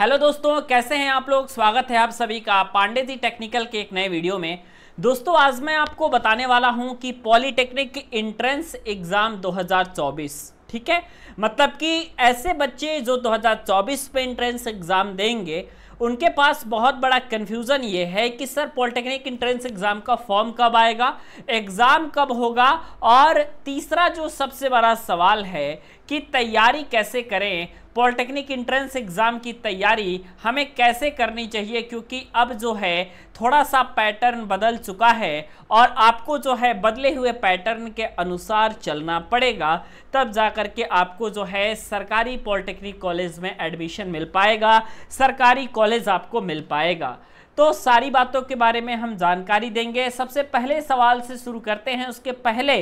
hello दोस्तों कैसे हैं आप लोग स्वागत है आप सभी का पांडे जी टेक्निकल के एक नए वीडियो में दोस्तों आज मैं आपको बताने वाला हूं कि पॉलीटेक्निक इंट्रेंस एग्ज़ाम 2024 ठीक है मतलब कि ऐसे बच्चे जो 2024 पे इंट्रेंस एग्ज़ाम देंगे उनके पास बहुत बड़ा कन्फ्यूज़न ये है कि सर पॉलिटेक्निक इंट्रेंस एग्ज़ाम का फॉर्म कब आएगा एग्ज़ाम कब होगा और तीसरा जो सबसे बड़ा सवाल है कि तैयारी कैसे करें पॉलिटेक्निक इंट्रेंस एग्ज़ाम की तैयारी हमें कैसे करनी चाहिए क्योंकि अब जो है थोड़ा सा पैटर्न बदल चुका है और आपको जो है बदले हुए पैटर्न के अनुसार चलना पड़ेगा तब जा कर के आपको जो है सरकारी पॉलिटेक्निक कॉलेज में एडमिशन मिल पाएगा सरकारी कॉलेज आपको मिल पाएगा तो सारी बातों के बारे में हम जानकारी देंगे सबसे पहले सवाल से शुरू करते हैं उसके पहले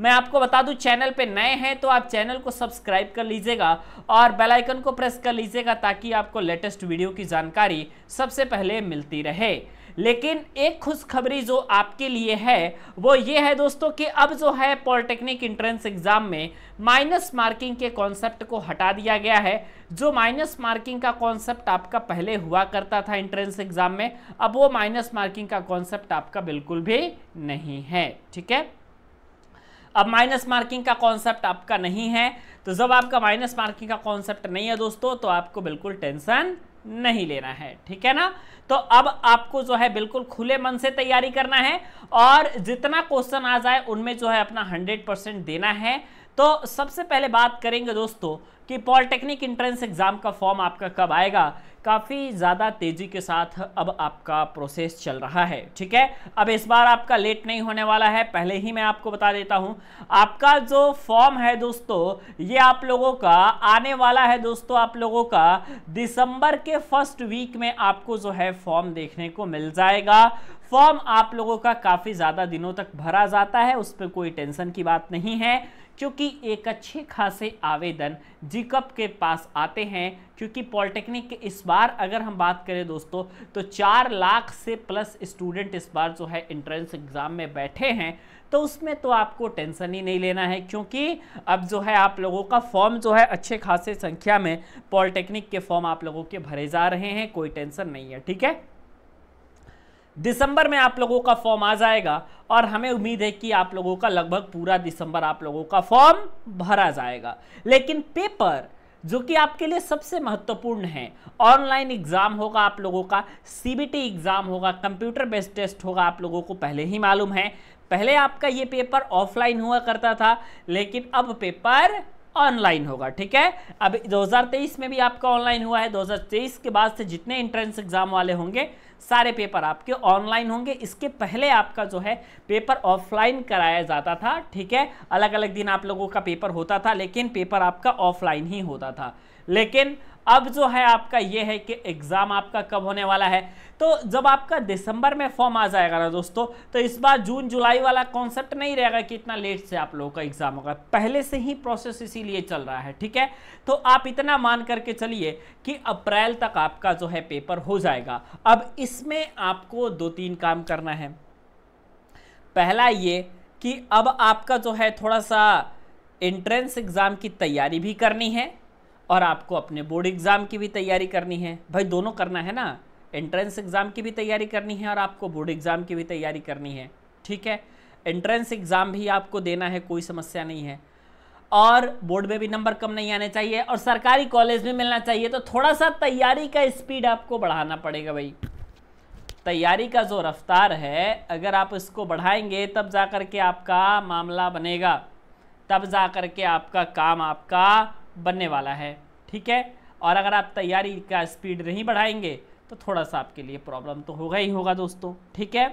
मैं आपको बता दूं चैनल पे नए हैं तो आप चैनल को सब्सक्राइब कर लीजिएगा और बेल आइकन को प्रेस कर लीजिएगा ताकि आपको लेटेस्ट वीडियो की जानकारी सबसे पहले मिलती रहे लेकिन एक खुशखबरी जो आपके लिए है वो ये है दोस्तों कि अब जो है पॉलिटेक्निक इंट्रेंस एग्ज़ाम में माइनस मार्किंग के कॉन्सेप्ट को हटा दिया गया है जो माइनस मार्किंग का कॉन्सेप्ट आपका पहले हुआ करता था इंट्रेंस एग्ज़ाम में अब वो माइनस मार्किंग का कॉन्सेप्ट आपका बिल्कुल भी नहीं है ठीक है अब माइनस मार्किंग का कॉन्सेप्ट आपका नहीं है तो जब आपका माइनस मार्किंग का कॉन्सेप्ट नहीं है दोस्तों तो आपको बिल्कुल टेंशन नहीं लेना है ठीक है ना तो अब आपको जो है बिल्कुल खुले मन से तैयारी करना है और जितना क्वेश्चन आ जाए उनमें जो है अपना हंड्रेड परसेंट देना है तो सबसे पहले बात करेंगे दोस्तों कि पॉलिटेक्निक इंट्रेंस एग्ज़ाम का फॉर्म आपका कब आएगा काफ़ी ज़्यादा तेज़ी के साथ अब आपका प्रोसेस चल रहा है ठीक है अब इस बार आपका लेट नहीं होने वाला है पहले ही मैं आपको बता देता हूँ आपका जो फॉर्म है दोस्तों ये आप लोगों का आने वाला है दोस्तों आप लोगों का दिसंबर के फर्स्ट वीक में आपको जो है फॉर्म देखने को मिल जाएगा फॉर्म आप लोगों का काफ़ी ज़्यादा दिनों तक भरा जाता है उस पर कोई टेंशन की बात नहीं है क्योंकि एक अच्छे खासे आवेदन जिकअप के पास आते हैं क्योंकि पॉलिटेक्निक के इस बार अगर हम बात करें दोस्तों तो चार लाख से प्लस स्टूडेंट इस बार जो है इंट्रेंस एग्ज़ाम में बैठे हैं तो उसमें तो आपको टेंशन ही नहीं लेना है क्योंकि अब जो है आप लोगों का फॉर्म जो है अच्छे खासे संख्या में पॉलिटेक्निक के फॉर्म आप लोगों के भरे जा रहे हैं कोई टेंशन नहीं है ठीक है दिसंबर में आप लोगों का फॉर्म आ जाएगा और हमें उम्मीद है कि आप लोगों का लगभग पूरा दिसंबर आप लोगों का फॉर्म भरा जाएगा लेकिन पेपर जो कि आपके लिए सबसे महत्वपूर्ण है ऑनलाइन एग्ज़ाम होगा आप लोगों का सीबीटी एग्ज़ाम होगा कंप्यूटर बेस्ड टेस्ट होगा आप लोगों को पहले ही मालूम है पहले आपका ये पेपर ऑफलाइन हुआ करता था लेकिन अब पेपर ऑनलाइन होगा ठीक है अब 2023 में भी आपका ऑनलाइन हुआ है 2023 के बाद से जितने एंट्रेंस एग्ज़ाम वाले होंगे सारे पेपर आपके ऑनलाइन होंगे इसके पहले आपका जो है पेपर ऑफलाइन कराया जाता था ठीक है अलग अलग दिन आप लोगों का पेपर होता था लेकिन पेपर आपका ऑफलाइन ही होता था लेकिन अब जो है आपका ये है कि एग्ज़ाम आपका कब होने वाला है तो जब आपका दिसंबर में फॉर्म आ जाएगा ना दोस्तों तो इस बार जून जुलाई वाला कॉन्सेप्ट नहीं रहेगा कि इतना लेट से आप लोगों का एग्ज़ाम होगा पहले से ही प्रोसेस इसीलिए चल रहा है ठीक है तो आप इतना मान करके चलिए कि अप्रैल तक आपका जो है पेपर हो जाएगा अब इसमें आपको दो तीन काम करना है पहला ये कि अब आपका जो है थोड़ा सा एंट्रेंस एग्ज़ाम की तैयारी भी करनी है और आपको अपने बोर्ड एग्ज़ाम की भी तैयारी करनी है भाई दोनों करना है ना एंट्रेंस एग्ज़ाम की भी तैयारी करनी है और आपको बोर्ड एग्ज़ाम की भी तैयारी करनी है ठीक है एंट्रेंस एग्ज़ाम भी आपको देना है कोई समस्या नहीं है और बोर्ड में भी नंबर कम नहीं आने चाहिए और सरकारी कॉलेज में मिलना चाहिए तो थोड़ा सा तैयारी का स्पीड आपको बढ़ाना पड़ेगा भाई तैयारी का जो रफ्तार है अगर आप इसको बढ़ाएंगे तब जा कर के आपका मामला बनेगा तब जा कर के आपका काम आपका बनने वाला है ठीक है और अगर आप तैयारी का स्पीड नहीं बढ़ाएंगे तो थोड़ा सा आपके लिए प्रॉब्लम तो होगा ही होगा दोस्तों ठीक है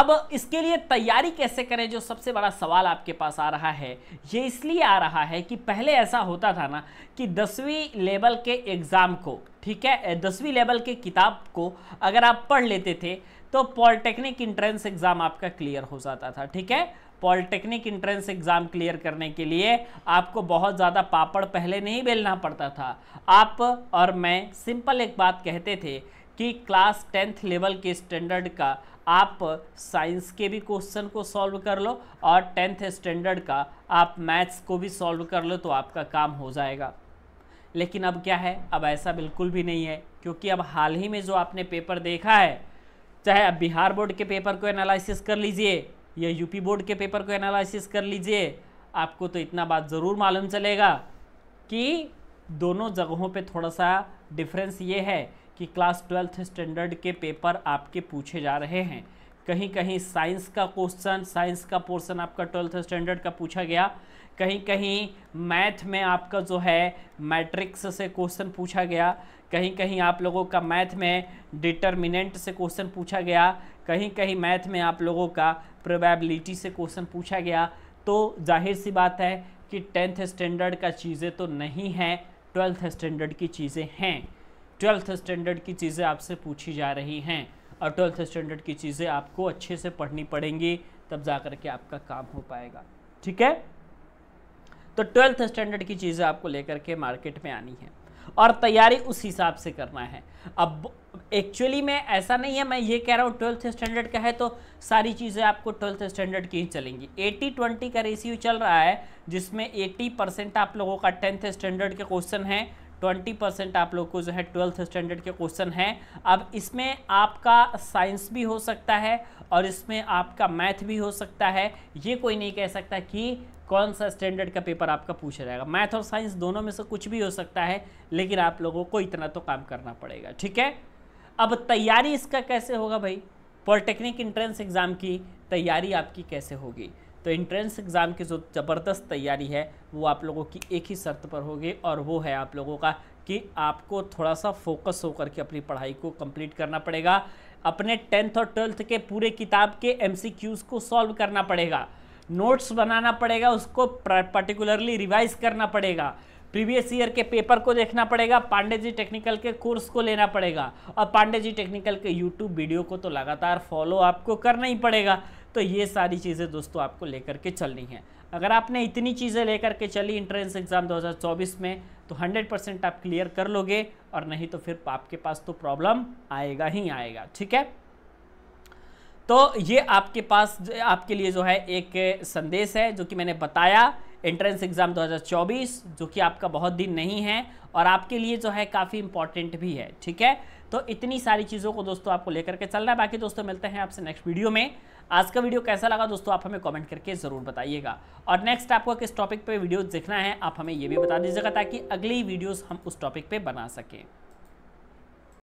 अब इसके लिए तैयारी कैसे करें जो सबसे बड़ा सवाल आपके पास आ रहा है ये इसलिए आ रहा है कि पहले ऐसा होता था ना कि दसवीं लेवल के एग्ज़ाम को ठीक है दसवीं लेवल के किताब को अगर आप पढ़ लेते थे तो पॉलिटेक्निक इंट्रेंस एग्ज़ाम आपका क्लियर हो जाता था ठीक है पॉलिटेक्निक इंट्रेंस एग्ज़ाम क्लियर करने के लिए आपको बहुत ज़्यादा पापड़ पहले नहीं बेलना पड़ता था आप और मैं सिंपल एक बात कहते थे कि क्लास टेंथ लेवल के स्टैंडर्ड का आप साइंस के भी क्वेश्चन को सॉल्व कर लो और टेंथ स्टैंडर्ड का आप मैथ्स को भी सॉल्व कर लो तो आपका काम हो जाएगा लेकिन अब क्या है अब ऐसा बिल्कुल भी नहीं है क्योंकि अब हाल ही में जो आपने पेपर देखा है चाहे आप बिहार बोर्ड के पेपर को एनालिसिस कर लीजिए या यूपी बोर्ड के पेपर को एनालिसिस कर लीजिए आपको तो इतना बात ज़रूर मालूम चलेगा कि दोनों जगहों पे थोड़ा सा डिफरेंस ये है कि क्लास ट्वेल्थ स्टैंडर्ड के पेपर आपके पूछे जा रहे हैं कहीं कहीं साइंस का क्वेश्चन साइंस का पोर्शन आपका ट्वेल्थ स्टैंडर्ड का पूछा गया कहीं कहीं मैथ में आपका जो है मैट्रिक्स से क्वेश्चन पूछा गया कहीं कहीं आप लोगों का मैथ में डिटर्मिनेंट से क्वेश्चन पूछा गया कहीं कहीं मैथ में आप लोगों का प्रोबेबिलिटी से क्वेश्चन पूछा गया तो जाहिर सी बात है कि टेंथ स्टैंडर्ड का चीज़ें तो नहीं हैं ट्वेल्थ स्टैंडर्ड की चीज़ें हैं ट्वेल्थ स्टैंडर्ड की चीज़ें आपसे पूछी जा रही हैं और ट्वेल्थ स्टैंडर्ड की चीज़ें आपको अच्छे से पढ़नी पड़ेंगी तब जा कर के आपका काम हो पाएगा ठीक है तो ट्वेल्थ स्टैंडर्ड की चीज़ें आपको लेकर के मार्केट में आनी है और तैयारी उस हिसाब से करना है अब एक्चुअली में ऐसा नहीं है मैं ये कह रहा हूँ ट्वेल्थ स्टैंडर्ड का है तो सारी चीज़ें आपको ट्वेल्थ स्टैंडर्ड की ही चलेंगी एटी ट्वेंटी का रेशियो चल रहा है जिसमें एटी परसेंट आप लोगों का टेंथ स्टैंडर्ड के क्वेश्चन हैं ट्वेंटी परसेंट आप लोग को जो है ट्वेल्थ स्टैंडर्ड के क्वेश्चन हैं अब इसमें आपका साइंस भी हो सकता है और इसमें आपका मैथ भी हो सकता है ये कोई नहीं कह सकता कि कौन सा स्टैंडर्ड का पेपर आपका पूछा जाएगा मैथ और साइंस दोनों में से कुछ भी हो सकता है लेकिन आप लोगों को इतना तो काम करना पड़ेगा ठीक है अब तैयारी इसका कैसे होगा भाई पॉलिटेक्निक इंट्रेंस एग्ज़ाम की तैयारी आपकी कैसे होगी तो इंट्रेंस एग्ज़ाम की जो ज़बरदस्त तैयारी है वो आप लोगों की एक ही शर्त पर होगी और वो है आप लोगों का कि आपको थोड़ा सा फोकस होकर के अपनी पढ़ाई को कंप्लीट करना पड़ेगा अपने टेंथ और ट्वेल्थ के पूरे किताब के एमसीक्यूज़ को सॉल्व करना पड़ेगा नोट्स बनाना पड़ेगा उसको पर्टिकुलरली रिवाइज करना पड़ेगा प्रीवियस ईयर के पेपर को देखना पड़ेगा पांडे जी टेक्निकल के कोर्स को लेना पड़ेगा और पांडे जी टेक्निकल के यूट्यूब वीडियो को तो लगातार फॉलो आपको करना ही पड़ेगा तो ये सारी चीज़ें दोस्तों आपको लेकर के चलनी है अगर आपने इतनी चीज़ें लेकर के चली इंट्रेंस एग्ज़ाम 2024 में तो 100 परसेंट आप क्लियर कर लोगे और नहीं तो फिर आपके पास तो प्रॉब्लम आएगा ही आएगा ठीक है तो ये आपके पास आपके लिए जो है एक संदेश है जो कि मैंने बताया एंट्रेंस एग्ज़ाम 2024 जो कि आपका बहुत दिन नहीं है और आपके लिए जो है काफ़ी इंपॉर्टेंट भी है ठीक है तो इतनी सारी चीज़ों को दोस्तों आपको लेकर के चल रहा है बाकी दोस्तों मिलते हैं आपसे नेक्स्ट वीडियो में आज का वीडियो कैसा लगा दोस्तों आप हमें कमेंट करके ज़रूर बताइएगा और नेक्स्ट आपको किस टॉपिक पे वीडियो देखना है आप हमें ये भी बता दीजिएगा ताकि अगली वीडियोस हम उस टॉपिक पे बना सकें